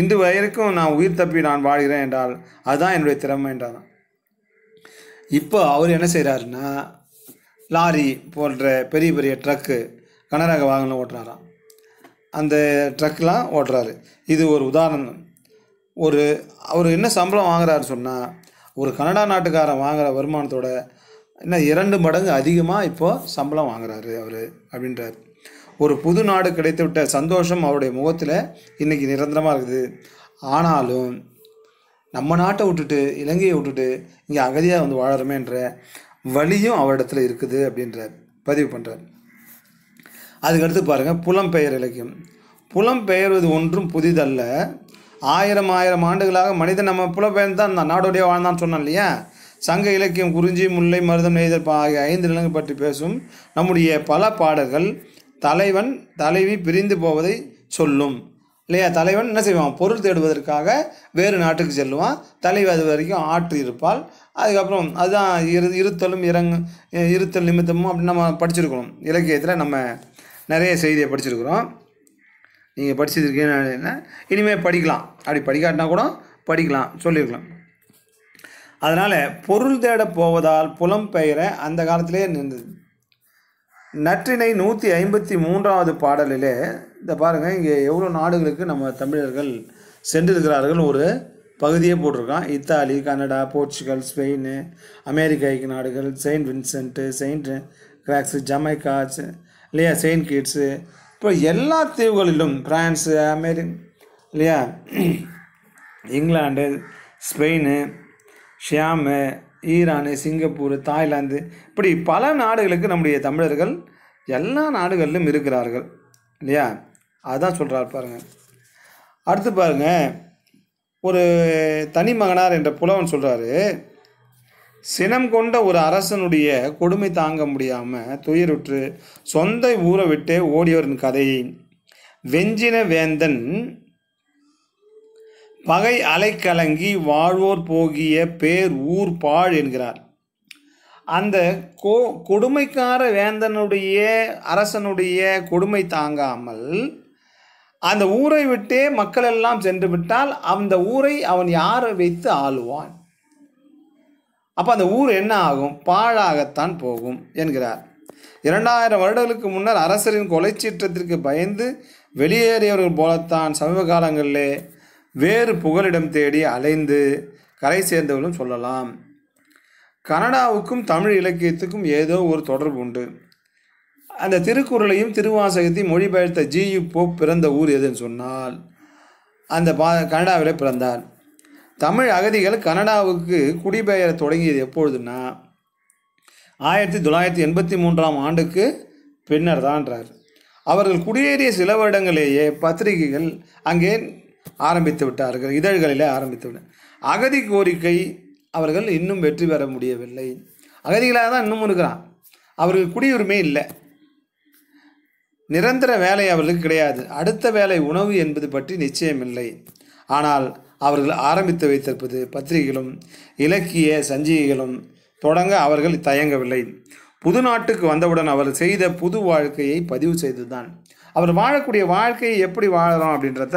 இன்று வரைக்கும் நான் உயிர் தப்பி நான் வாழ்கிறேன் என்றால் அதுதான் என்னுடைய திறமை என்றாராம் இப்போ அவர் என்ன செய்கிறாருன்னா லாரி போன்ற பெரிய பெரிய ட்ரக்கு கனரக வாகனம் ஓட்டுறாராம் அந்த ட்ரக்லாம் ஓட்டுறாரு இது ஒரு உதாரணம் ஒரு அவர் என்ன சம்பளம் வாங்குறாரு சொன்னால் ஒரு கனடா நாட்டுக்காரன் வாங்குகிற வருமானத்தோட என்ன இரண்டு மடங்கு அதிகமாக இப்போது சம்பளம் வாங்குறாரு அவர் அப்படின்றார் ஒரு புது நாடு கிடைத்துவிட்ட சந்தோஷம் அவருடைய முகத்தில் இன்றைக்கி நிரந்தரமாக இருக்குது ஆனாலும் நம்ம நாட்டை விட்டுட்டு இலங்கையை விட்டுட்டு இங்கே அகதியாக வந்து வாழறமேன்ற வழியும் அவரிடத்துல இருக்குது அப்படின்றார் பதிவு பண்ணுறார் அதுக்கடுத்து பாருங்கள் புலம்பெயர் இலக்கியம் புலம்பெயர்வது ஒன்றும் புதிதல்ல ஆயிரம் ஆயிரம் ஆண்டுகளாக மனிதன் நம்ம புலம்பெயர்ந்து தான் அந்த நாடோடைய வாழ்ந்தான்னு சொன்னோம் இல்லையா சங்க இலக்கியம் குறிஞ்சி முல்லை மருதம் நெய்தல் ஆகிய ஐந்து நிலங்கள் பற்றி பேசும் நம்முடைய பல பாடல்கள் தலைவன் தலைவி பிரிந்து போவதை சொல்லும் இல்லையா தலைவன் என்ன செய்வான் பொருள் தேடுவதற்காக வேறு நாட்டுக்கு செல்லுவான் தலைவி அது வரைக்கும் ஆற்று இருப்பாள் அதுக்கப்புறம் அதுதான் இரு இருத்தலும் இறங்கு இருத்தல் நிமித்தமும் அப்படின்னு நம்ம படிச்சிருக்கணும் இலக்கியத்தில் நம்ம நிறைய செய்தியை படிச்சிருக்கிறோம் நீங்கள் படிச்சிருக்கீங்கன்னா இனிமேல் படிக்கலாம் அப்படி படிக்காட்டினா கூட படிக்கலாம் சொல்லியிருக்கலாம் அதனால் பொருள் தேட போவதால் புலம்பெயர அந்த காலத்திலே நின்றது நற்றினை நூற்றி ஐம்பத்தி மூன்றாவது பாடலிலே இந்த பாருங்கள் இங்கே எவ்வளோ நாடுகளுக்கு நம்ம தமிழர்கள் சென்றிருக்கிறார்கள் ஒரு பகுதியே போட்டிருக்கான் இத்தாலி கனடா போர்ச்சுகல் ஸ்பெயின் அமெரிக்க ஐக்கிய நாடுகள் செயின்ட் வின்சென்ட்டு செயின்ட் கிராக்ஸு ஜமைக்காஸ் இல்லையா செயின்ட் கீட்ஸு இப்போ எல்லா தீவுகளிலும் ஃப்ரான்ஸு அமெரி இல்லையா England Spain Siam Iran Singapore Thailand இப்படி பல நாடுகளுக்கு நம்முடைய தமிழர்கள் எல்லா நாடுகளிலும் இருக்கிறார்கள் இல்லையா அதுதான் சொல்கிறார் பாருங்கள் அடுத்து பாருங்கள் ஒரு தனி மகனார் என்ற புலவன் சொல்கிறாரு சினம் கொண்ட ஒரு அரசனுடைய கொடுமை தாங்க முடியாமல் துயிருற்று சொந்த ஊரை விட்டு ஓடியவரின் கதை வெஞ்சின வேந்தன் பகை அலைக்கலங்கி வாழ்வோர் போகிய பேர் ஊர் பாழ் என்கிறார் அந்த கோ கொடுமைக்கார வேந்தனுடைய அரசனுடைய கொடுமை தாங்காமல் அந்த ஊரை விட்டே மக்கள் எல்லாம் சென்று விட்டால் அந்த ஊரை அவன் யாரை வைத்து ஆளுவான் அப்போ அந்த ஊர் என்ன ஆகும் பாழாகத்தான் போகும் என்கிறார் இரண்டாயிரம் வருடங்களுக்கு முன்னர் அரசரின் கொலை சீற்றத்திற்கு பயந்து வெளியேறியவர்கள் போலத்தான் சமீப காலங்களிலே வேறு புகலிடம் தேடி அலைந்து கரை சேர்ந்தவர்களும் சொல்லலாம் கனடாவுக்கும் தமிழ் இலக்கியத்துக்கும் ஏதோ ஒரு தொடர்பு உண்டு அந்த திருக்குறளையும் திருவாசகத்தையும் மொழிபெயர்த்த ஜி யு போப் பிறந்த ஊர் எதுன்னு சொன்னால் அந்த பா கனடாவில் பிறந்தார் தமிழ் அகதிகள் கனடாவுக்கு குடிபெயர தொடங்கியது எப்பொழுதுன்னா ஆயிரத்தி தொள்ளாயிரத்தி எண்பத்தி மூன்றாம் ஆண்டுக்கு பின்னர் தான்றார் அவர்கள் குடியேறிய சில வருடங்களிலேயே பத்திரிகைகள் அங்கே ஆரம்பித்து விட்டார்கள் இதழ்களில் ஆரம்பித்து விட்டார் அகதி கோரிக்கை அவர்கள் இன்னும் வெற்றி பெற முடியவில்லை அகதிகளாக தான் இன்னும் இருக்கிறான் அவர்கள் குடியுரிமை இல்லை நிரந்தர வேலை அவர்களுக்கு கிடையாது அடுத்த வேலை உணவு என்பது பற்றி நிச்சயம் இல்லை ஆனால் அவர்கள் ஆரம்பித்து வைத்திருப்பது பத்திரிகைகளும் இலக்கிய சஞ்சிகைகளும் தொடங்க அவர்கள் தயங்கவில்லை புது நாட்டுக்கு வந்தவுடன் அவர் செய்த புது வாழ்க்கையை பதிவு செய்ததுதான் அவர் வாழக்கூடிய வாழ்க்கையை எப்படி வாழறோம் அப்படின்றத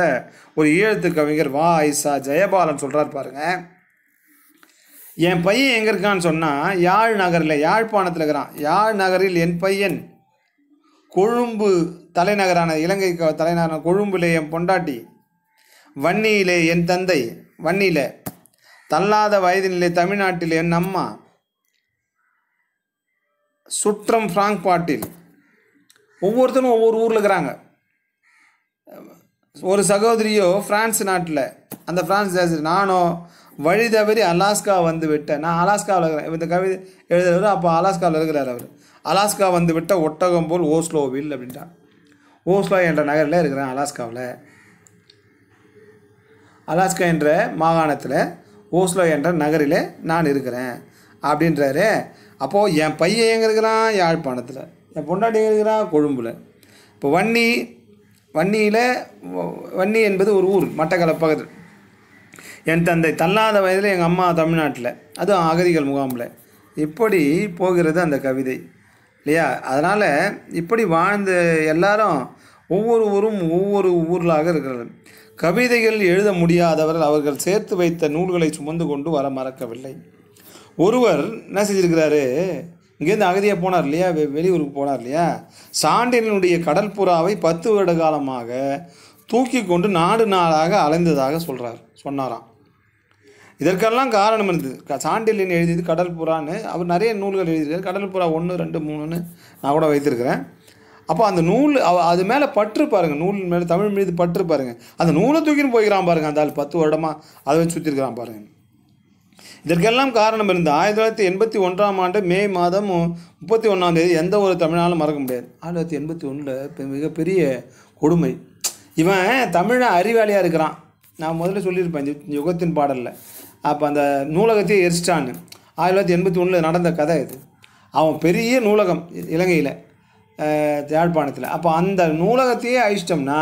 ஒரு ஈழத்து கவிஞர் வா ஐசா ஜெயபாலன் சொல்கிறார் பாருங்க என் பையன் எங்கே இருக்கான்னு சொன்னால் யாழ் நகரில் யாழ்ப்பாணத்தில் இருக்கிறான் யாழ் நகரில் என் பையன் கொழும்பு தலைநகரான இலங்கை தலைநகரான கொழும்புல என் பொண்டாட்டி வன்னியிலே என் தந்தை வன்னியில் தள்ளாத வயதினிலே தமிழ்நாட்டில் என் அம்மா சுற்றம் ஃப்ராங்க் பாட்டில் ஒவ்வொருத்தரும் ஒவ்வொரு ஊரில் இருக்கிறாங்க ஒரு சகோதரியோ ஃப்ரான்ஸ் நாட்டில் அந்த ஃப்ரான்ஸ் தேச நானோ வழி தவறி அலாஸ்கா வந்து விட்டேன் நான் அலாஸ்காவில் இருக்கிறேன் இந்த கவிதை எழுதுறவர் அப்போ அலாஸ்காவில் இருக்கிறார் அவர் அலாஸ்கா வந்து விட்ட ஒட்டகம் போல் ஓஸ்லோவில் அப்படின்ட்டான் ஓஸ்லோ என்ற நகரில் இருக்கிறேன் அலாஸ்காவில் அலாஸ்கா என்ற மாகாணத்தில் ஓஸ்லோ என்ற நகரில் நான் இருக்கிறேன் அப்படின்றாரு அப்போது என் பையன் எங்கே இருக்கிறான் யாழ்ப்பாணத்தில் என் பொண்டாட்டி இருக்கிறான் கொழும்பில் இப்போ வன்னி வன்னியில் வன்னி என்பது ஒரு ஊர் பக்கத்தில் என் தந்தை தள்ளாத வயதில் எங்கள் அம்மா தமிழ்நாட்டில் அதுவும் அகதிகள் முகாமில் இப்படி போகிறது அந்த கவிதை இல்லையா அதனால் இப்படி வாழ்ந்த எல்லாரும் ஒவ்வொரு ஊரும் ஒவ்வொரு ஊர்களாக இருக்கிறார்கள் கவிதைகள் எழுத முடியாதவர்கள் அவர்கள் சேர்த்து வைத்த நூல்களை சுமந்து கொண்டு வர மறக்கவில்லை ஒருவர் என்ன செஞ்சிருக்கிறாரு இங்கேருந்து அகதியாக போனார் இல்லையா வெ வெளியூருக்கு போனார் இல்லையா சாண்டினுடைய கடல் புறாவை பத்து வருட காலமாக தூக்கி கொண்டு நாடு நாளாக அலைந்ததாக சொல்கிறார் சொன்னாராம் இதற்கெல்லாம் காரணம் இருந்தது சாண்டிலின் எழுதியது கடல் புறான்னு அவர் நிறைய நூல்கள் எழுதியிருக்காரு கடல் புறா ஒன்று ரெண்டு மூணுன்னு நான் கூட வைத்திருக்கிறேன் அப்போ அந்த நூல் அவ அது மேலே பற்று பாருங்கள் நூல் மேலே தமிழ் மீது பற்று பாருங்கள் அந்த நூலை தூக்கின்னு போய்க்கிறான் பாருங்கள் அந்த ஆள் பத்து வருடமாக அதை வச்சு சுற்றிருக்கிறான் பாருங்கள் இதற்கெல்லாம் காரணம் இருந்து ஆயிரத்தி தொள்ளாயிரத்தி எண்பத்தி ஒன்றாம் ஆண்டு மே மாதம் முப்பத்தி ஒன்றாம் தேதி எந்த ஒரு தமிழாலும் மறக்க முடியாது ஆயிரத்தி தொள்ளாயிரத்தி எண்பத்தி ஒன்றில் மிகப்பெரிய கொடுமை இவன் தமிழை அறிவாளியாக இருக்கிறான் நான் முதல்ல சொல்லியிருப்பேன் யுகத்தின் பாடலில் அப்போ அந்த நூலகத்தையே எரிச்சிட்டான்னு ஆயிரத்தி தொள்ளாயிரத்தி எண்பத்தி ஒன்றில் நடந்த கதை இது அவன் பெரிய நூலகம் இலங்கையில் யாழ்ப்பாணத்தில் அப்போ அந்த நூலகத்தையே அழிச்சிட்டோம்னா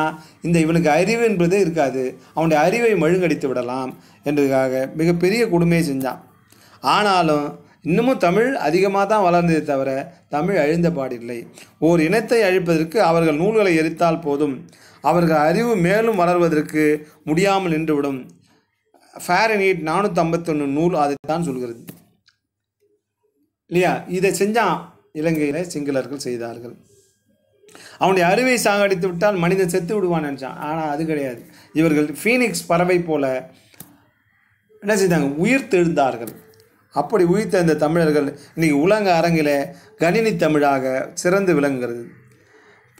இந்த இவனுக்கு அறிவு என்பதே இருக்காது அவனுடைய அறிவை மழுங்கடித்து விடலாம் என்றதுக்காக மிகப்பெரிய கொடுமையை செஞ்சான் ஆனாலும் இன்னமும் தமிழ் அதிகமாக தான் வளர்ந்ததே தவிர தமிழ் அழிந்த பாடில்லை ஓர் இனத்தை அழிப்பதற்கு அவர்கள் நூல்களை எரித்தால் போதும் அவர்கள் அறிவு மேலும் வளர்வதற்கு முடியாமல் நின்றுவிடும் ஃபேர் ஃபேரனீட் நானூற்றி ஐம்பத்தொன்று நூல் அதைத்தான் சொல்கிறது இல்லையா இதை செஞ்சான் இலங்கையிலே சிங்களர்கள் செய்தார்கள் அவனுடைய அறிவை சாகடித்து விட்டால் மனிதன் செத்து விடுவான் நினச்சான் ஆனால் அது கிடையாது இவர்கள் ஃபீனிக்ஸ் பறவை போல என்ன செய்தாங்க உயிர் தெழுந்தார்கள் அப்படி உயிர்த்த இந்த தமிழர்கள் இன்றைக்கி உலக அரங்கில் கணினி தமிழாக சிறந்து விளங்குகிறது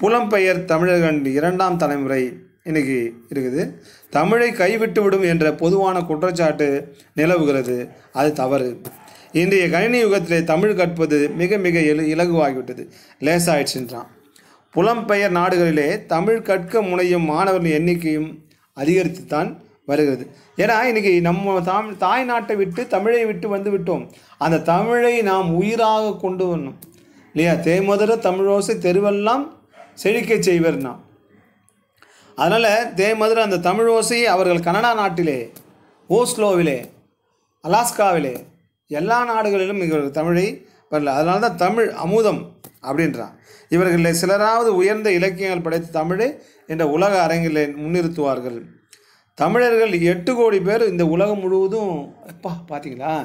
புலம்பெயர் தமிழர்கள் இரண்டாம் தலைமுறை இன்றைக்கி இருக்குது தமிழை கைவிட்டு விடும் என்ற பொதுவான குற்றச்சாட்டு நிலவுகிறது அது தவறு இன்றைய கணினி யுகத்திலே தமிழ் கற்பது மிக மிக இல இலகுவாகிவிட்டது லேசாயிடுச்சுன்றான் புலம்பெயர் நாடுகளிலே தமிழ் கற்க முனையும் மாணவர்களின் எண்ணிக்கையும் அதிகரித்து தான் வருகிறது ஏன்னா இன்றைக்கி நம்ம தாம் தாய் நாட்டை விட்டு தமிழை விட்டு வந்து விட்டோம் அந்த தமிழை நாம் உயிராக கொண்டு வரணும் இல்லையா தேமுதர தமிழோசை தெருவெல்லாம் செழிக்க செய்வர் அதனால் தேமதுர அந்த தமிழ் ஓசையை அவர்கள் கனடா நாட்டிலே ஓஸ்லோவிலே அலாஸ்காவிலே எல்லா நாடுகளிலும் இவர்கள் தமிழை வரல அதனால தான் தமிழ் அமுதம் அப்படின்றான் இவர்களில் சிலராவது உயர்ந்த இலக்கியங்கள் படைத்த தமிழை என்ற உலக அரங்கில் முன்னிறுத்துவார்கள் தமிழர்கள் எட்டு கோடி பேர் இந்த உலகம் முழுவதும் எப்பா பார்த்தீங்களா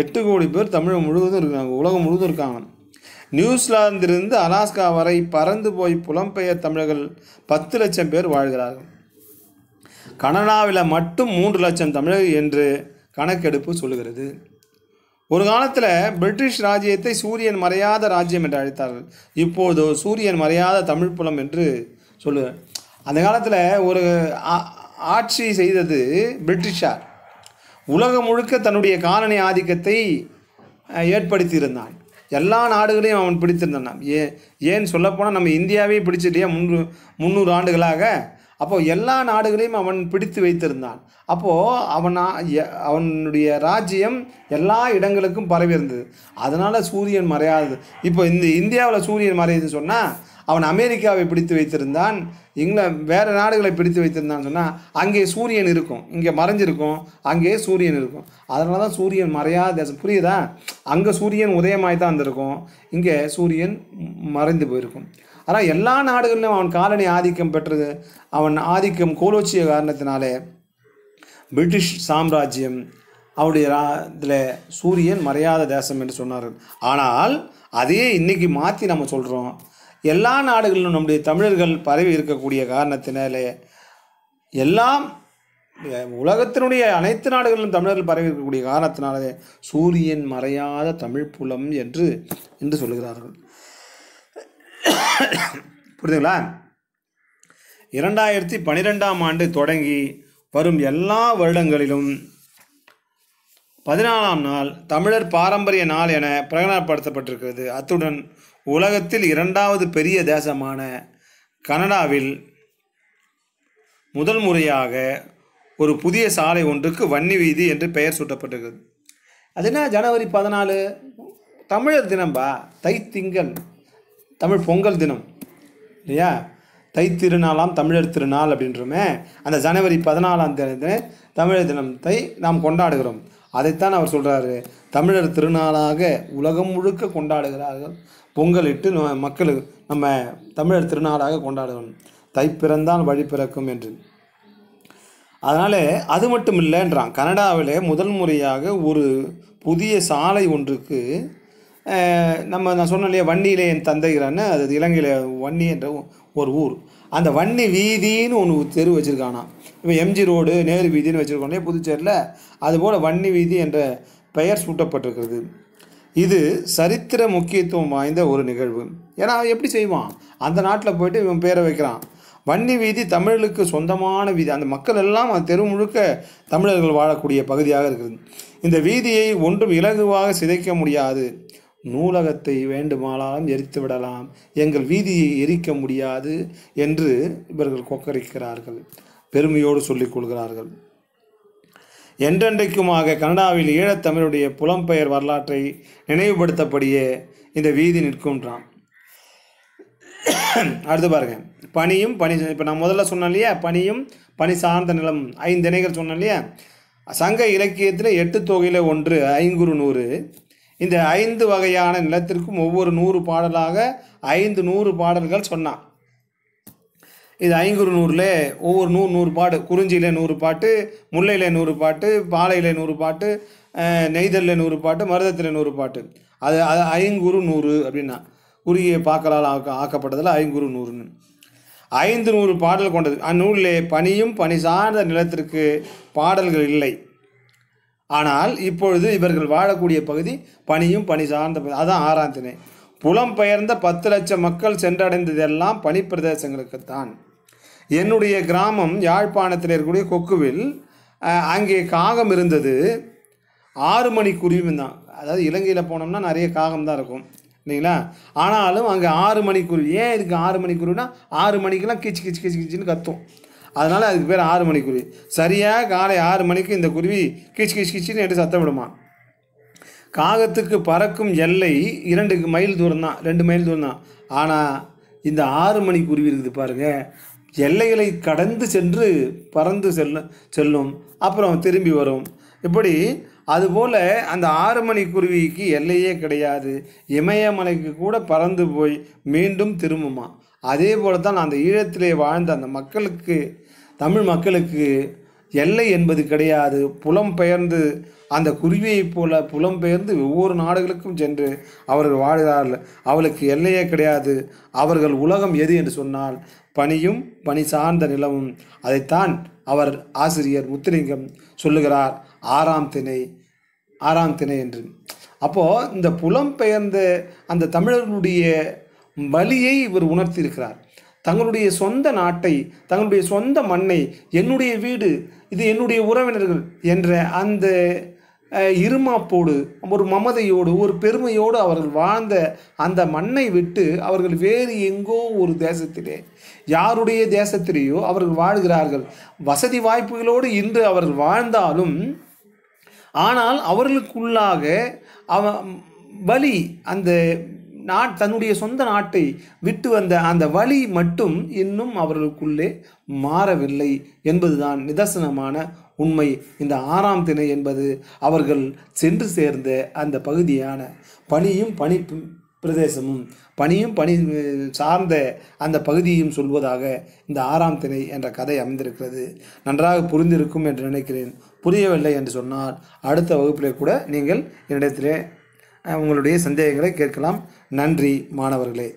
எட்டு கோடி பேர் தமிழ் முழுவதும் இருக்காங்க உலகம் முழுவதும் இருக்காங்க நியூசிலாந்திலிருந்து அலாஸ்கா வரை பறந்து போய் புலம்பெயர் தமிழர்கள் பத்து லட்சம் பேர் வாழ்கிறார்கள் கனடாவில் மட்டும் மூன்று லட்சம் தமிழர் என்று கணக்கெடுப்பு சொல்கிறது ஒரு காலத்தில் பிரிட்டிஷ் ராஜ்யத்தை சூரியன் மறையாத ராஜ்யம் என்று அழைத்தார்கள் இப்போது சூரியன் மறையாத தமிழ் புலம் என்று சொல்லுவேன் அந்த காலத்தில் ஒரு ஆட்சி செய்தது பிரிட்டிஷார் உலகம் முழுக்க தன்னுடைய காலனி ஆதிக்கத்தை ஏற்படுத்தியிருந்தான் எல்லா நாடுகளையும் அவன் பிடித்திருந்தான் ஏன் ஏன் சொல்லப்போனால் நம்ம இந்தியாவே பிடிச்சிட்டியா முன்னூறு முந்நூறு ஆண்டுகளாக அப்போது எல்லா நாடுகளையும் அவன் பிடித்து வைத்திருந்தான் அப்போது அவனா அவனுடைய ராஜ்யம் எல்லா இடங்களுக்கும் பரவி இருந்தது அதனால் சூரியன் மறையாது இப்போ இந்த இந்தியாவில் சூரியன் மறையுதுன்னு சொன்னால் அவன் அமெரிக்காவை பிடித்து வைத்திருந்தான் இங்கில வேறு நாடுகளை பிடித்து வைத்திருந்தான்னு சொன்னால் அங்கே சூரியன் இருக்கும் இங்கே மறைஞ்சிருக்கும் அங்கே சூரியன் இருக்கும் அதனால தான் சூரியன் மறையாத புரியுதா அங்கே சூரியன் உதயமாய் தான் இருந்திருக்கும் இங்கே சூரியன் மறைந்து போயிருக்கும் ஆனால் எல்லா நாடுகளிலும் அவன் காலனி ஆதிக்கம் பெற்றது அவன் ஆதிக்கம் கோலோச்சிய காரணத்தினாலே பிரிட்டிஷ் சாம்ராஜ்யம் அவருடைய இதில் சூரியன் மறையாத தேசம் என்று சொன்னார்கள் ஆனால் அதையே இன்றைக்கி மாற்றி நம்ம சொல்கிறோம் எல்லா நாடுகளிலும் நம்முடைய தமிழர்கள் பரவி இருக்கக்கூடிய காரணத்தினாலே எல்லாம் உலகத்தினுடைய அனைத்து நாடுகளிலும் தமிழர்கள் பரவி இருக்கக்கூடிய காரணத்தினாலே சூரியன் மறையாத தமிழ் புலம் என்று என்று சொல்கிறார்கள் புரிதுங்களா இரண்டாயிரத்தி பன்னிரெண்டாம் ஆண்டு தொடங்கி வரும் எல்லா வருடங்களிலும் பதினாலாம் நாள் தமிழர் பாரம்பரிய நாள் என பிரகடனப்படுத்தப்பட்டிருக்கிறது அத்துடன் உலகத்தில் இரண்டாவது பெரிய தேசமான கனடாவில் முதல் முறையாக ஒரு புதிய சாலை ஒன்றுக்கு வன்னி வீதி என்று பெயர் சூட்டப்பட்டிருக்கிறது அது என்ன ஜனவரி பதினாலு தமிழர் தினம்பா தை திங்கள் தமிழ் பொங்கல் தினம் இல்லையா தை திருநாளாம் தமிழர் திருநாள் அப்படின்றமே அந்த ஜனவரி பதினாலாம் தேதி தமிழர் தினத்தை நாம் கொண்டாடுகிறோம் அதைத்தான் அவர் சொல்கிறாரு தமிழர் திருநாளாக உலகம் முழுக்க கொண்டாடுகிறார்கள் பொங்கலிட்டு மக்களுக்கு நம்ம தமிழர் திருநாளாக கொண்டாடுகிறோம் தை பிறந்தால் வழி பிறக்கும் என்று அதனால் அது மட்டும் இல்லைன்றான் கனடாவிலே முதல் முறையாக ஒரு புதிய சாலை ஒன்றுக்கு நம்ம நான் சொன்னேன் இல்லையா வன்னியிலே என் தந்தைகிறான்னு அது இலங்கையில் வன்னி என்ற ஒரு ஊர் அந்த வன்னி வீதின்னு ஒன்று தெரு வச்சுருக்கானா இப்போ எம்ஜி ரோடு நேரு வீதின்னு வச்சுருக்கோம் இல்லையா புதுச்சேரியில் அதுபோல் வன்னி வீதி என்ற பெயர் சூட்டப்பட்டிருக்கிறது இது சரித்திர முக்கியத்துவம் வாய்ந்த ஒரு நிகழ்வு ஏன்னா எப்படி செய்வான் அந்த நாட்டில் போயிட்டு இவன் பேரை வைக்கிறான் வன்னி வீதி தமிழர்களுக்கு சொந்தமான வீதி அந்த மக்கள் எல்லாம் அந்த தெரு முழுக்க தமிழர்கள் வாழக்கூடிய பகுதியாக இருக்குது இந்த வீதியை ஒன்றும் இலகுவாக சிதைக்க முடியாது நூலகத்தை வேண்டுமானாலும் எரித்து விடலாம் எங்கள் வீதியை எரிக்க முடியாது என்று இவர்கள் கொக்கரிக்கிறார்கள் பெருமையோடு சொல்லிக் கொள்கிறார்கள் என்றென்றைக்குமாக கனடாவில் ஈழத்தமிழுடைய புலம்பெயர் வரலாற்றை நினைவுபடுத்தப்படியே இந்த வீதி நிற்கின்றான் அடுத்து பாருங்க பனியும் பனி இப்போ நான் முதல்ல சொன்னேன் இல்லையா பனியும் பனி சார்ந்த நிலம் ஐந்து இணைகள் சொன்னேன் இல்லையா சங்க இலக்கியத்தில் எட்டு தொகையில் ஒன்று ஐங்குறு நூறு இந்த ஐந்து வகையான நிலத்திற்கும் ஒவ்வொரு நூறு பாடலாக ஐந்து நூறு பாடல்கள் சொன்னான் இது ஐங்குறு நூறுல ஒவ்வொரு நூறு நூறு பாடு குறிஞ்சியில் நூறு பாட்டு முல்லையில் நூறு பாட்டு பாலையில் நூறு பாட்டு நெய்தலில் நூறு பாட்டு மருதத்தில் நூறு பாட்டு அது அது ஐங்குறு நூறு அப்படின்னா குறுகிய பாக்கலால் ஆக்க ஆக்கப்பட்டதில் ஐங்குறு நூறுன்னு ஐந்து நூறு பாடல் கொண்டது அந்நூலிலே பனியும் பனி சார்ந்த நிலத்திற்கு பாடல்கள் இல்லை ஆனால் இப்பொழுது இவர்கள் வாழக்கூடிய பகுதி பனியும் பனி சார்ந்த பகுதி அதான் ஆறாம் திணை புலம்பெயர்ந்த பத்து லட்சம் மக்கள் சென்றடைந்ததெல்லாம் பனிப்பிரதேசங்களுக்குத்தான் என்னுடைய கிராமம் யாழ்ப்பாணத்தில் இருக்கக்கூடிய கொக்குவில் அங்கே காகம் இருந்தது ஆறு மணி குருவியும் தான் அதாவது இலங்கையில் போனோம்னா நிறைய காகம் தான் இருக்கும் இல்லைங்களா ஆனாலும் அங்கே ஆறு மணிக்குருவி ஏன் இதுக்கு ஆறு மணிக்குருவினா ஆறு மணிக்கெல்லாம் கிச்சு கிச்சு கிச்சு கிச்சின்னு கத்தும் அதனால் அதுக்கு பேர் ஆறு மணிக்குருவி சரியாக காலை ஆறு மணிக்கு இந்த குருவி கீச் கீச் கிச்சின்னு எடுத்து சத்தம் விடுமா காகத்துக்கு பறக்கும் எல்லை இரண்டு மைல் தூரம் தான் ரெண்டு மைல் தூரம் தான் ஆனால் இந்த ஆறு மணி குருவி இருக்குது பாருங்கள் எல்லைகளை கடந்து சென்று பறந்து செல்ல செல்லும் அப்புறம் திரும்பி வரும் இப்படி அதுபோல் அந்த ஆறு மணி குருவிக்கு எல்லையே கிடையாது இமயமலைக்கு கூட பறந்து போய் மீண்டும் திரும்புமா அதே போல் தான் அந்த ஈழத்திலே வாழ்ந்த அந்த மக்களுக்கு தமிழ் மக்களுக்கு எல்லை என்பது கிடையாது புலம் பெயர்ந்து அந்த குருவியைப் போல புலம்பெயர்ந்து ஒவ்வொரு நாடுகளுக்கும் சென்று அவர்கள் வாழ்கிறார்கள் அவளுக்கு எல்லையே கிடையாது அவர்கள் உலகம் எது என்று சொன்னால் பணியும் பனி சார்ந்த நிலமும் அதைத்தான் அவர் ஆசிரியர் முத்துலிங்கம் சொல்லுகிறார் ஆறாம் திணை ஆறாம் திணை என்று அப்போது இந்த புலம் பெயர்ந்த அந்த தமிழர்களுடைய வழியை இவர் உணர்த்தியிருக்கிறார் தங்களுடைய சொந்த நாட்டை தங்களுடைய சொந்த மண்ணை என்னுடைய வீடு இது என்னுடைய உறவினர்கள் என்ற அந்த இருமாப்போடு ஒரு மமதையோடு ஒரு பெருமையோடு அவர்கள் வாழ்ந்த அந்த மண்ணை விட்டு அவர்கள் வேறு எங்கோ ஒரு தேசத்திலே யாருடைய தேசத்திலேயோ அவர்கள் வாழ்கிறார்கள் வசதி வாய்ப்புகளோடு இன்று அவர்கள் வாழ்ந்தாலும் ஆனால் அவர்களுக்குள்ளாக அவ வலி அந்த நான் தன்னுடைய சொந்த நாட்டை விட்டு வந்த அந்த வழி மட்டும் இன்னும் அவர்களுக்குள்ளே மாறவில்லை என்பதுதான் நிதர்சனமான உண்மை இந்த ஆறாம் திணை என்பது அவர்கள் சென்று சேர்ந்த அந்த பகுதியான பனியும் பனி பிரதேசமும் பனியும் பனி சார்ந்த அந்த பகுதியும் சொல்வதாக இந்த ஆறாம் திணை என்ற கதை அமைந்திருக்கிறது நன்றாக புரிந்திருக்கும் என்று நினைக்கிறேன் புரியவில்லை என்று சொன்னால் அடுத்த வகுப்பிலே கூட நீங்கள் என்னிடத்திலே உங்களுடைய சந்தேகங்களை கேட்கலாம் நன்றி மாணவர்களே